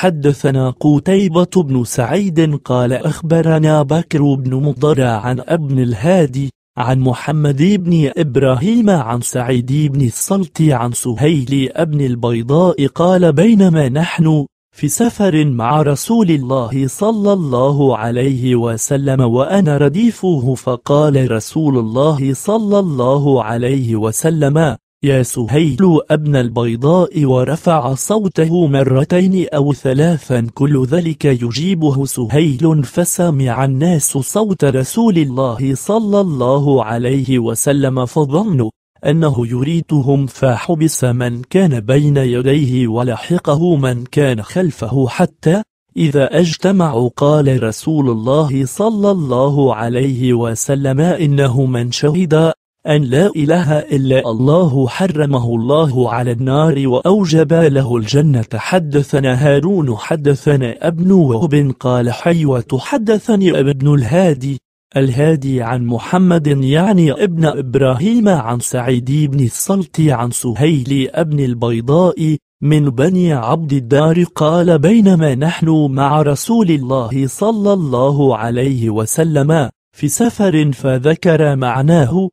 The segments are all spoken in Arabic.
حدثنا قتيبة بن سعيد قال أخبرنا بكر بن مضرع عن ابن الهادي عن محمد بن إبراهيم عن سعيد بن الصلت عن سهيل بن البيضاء قال بينما نحن في سفر مع رسول الله صلى الله عليه وسلم وأنا رديفه فقال رسول الله صلى الله عليه وسلم يا سهيل ابن البيضاء ورفع صوته مرتين أو ثلاثا كل ذلك يجيبه سهيل فسمع الناس صوت رسول الله صلى الله عليه وسلم فظنوا أنه يريدهم فحبس من كان بين يديه ولحقه من كان خلفه حتى إذا اجتمعوا قال رسول الله صلى الله عليه وسلم إنه من شهد أن لا إله إلا الله حرمه الله على النار وأوجب له الجنة حدثنا هارون حدثنا ابن وهب قال حيوة حدثني ابن الهادي الهادي عن محمد يعني ابن إبراهيم عن سعيد بن الصلت عن سهيل ابن البيضاء من بني عبد الدار قال بينما نحن مع رسول الله صلى الله عليه وسلم في سفر فذكر معناه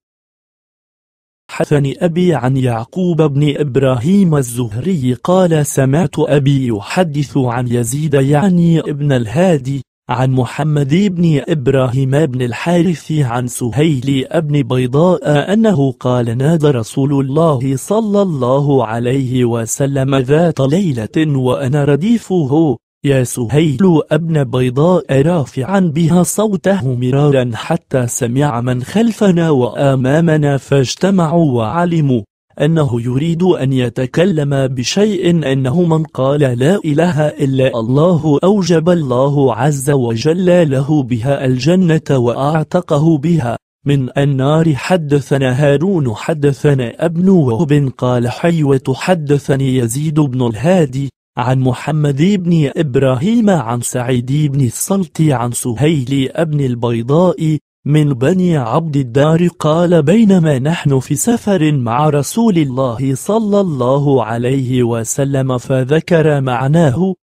حدثني أبي عن يعقوب بن إبراهيم الزهري قال سمعت أبي يحدث عن يزيد يعني ابن الهادي عن محمد بن إبراهيم بن الحارث عن سهيل بن بيضاء أنه قال نادى رسول الله صلى الله عليه وسلم ذات ليلة وأنا رديفه يا سهيل ابن بيضاء رافعا بها صوته مرارا حتى سمع من خلفنا وآمامنا فاجتمعوا وعلموا أنه يريد أن يتكلم بشيء أنه من قال لا إله إلا الله أوجب الله عز وجل له بها الجنة وأعتقه بها من النار حدثنا هارون حدثنا ابن وهب قال حيوة حدثني يزيد بن الهادي عن محمد بن إبراهيم عن سعيد بن الصلت عن سهيل بن البيضاء من بني عبد الدار قال بينما نحن في سفر مع رسول الله صلى الله عليه وسلم فذكر معناه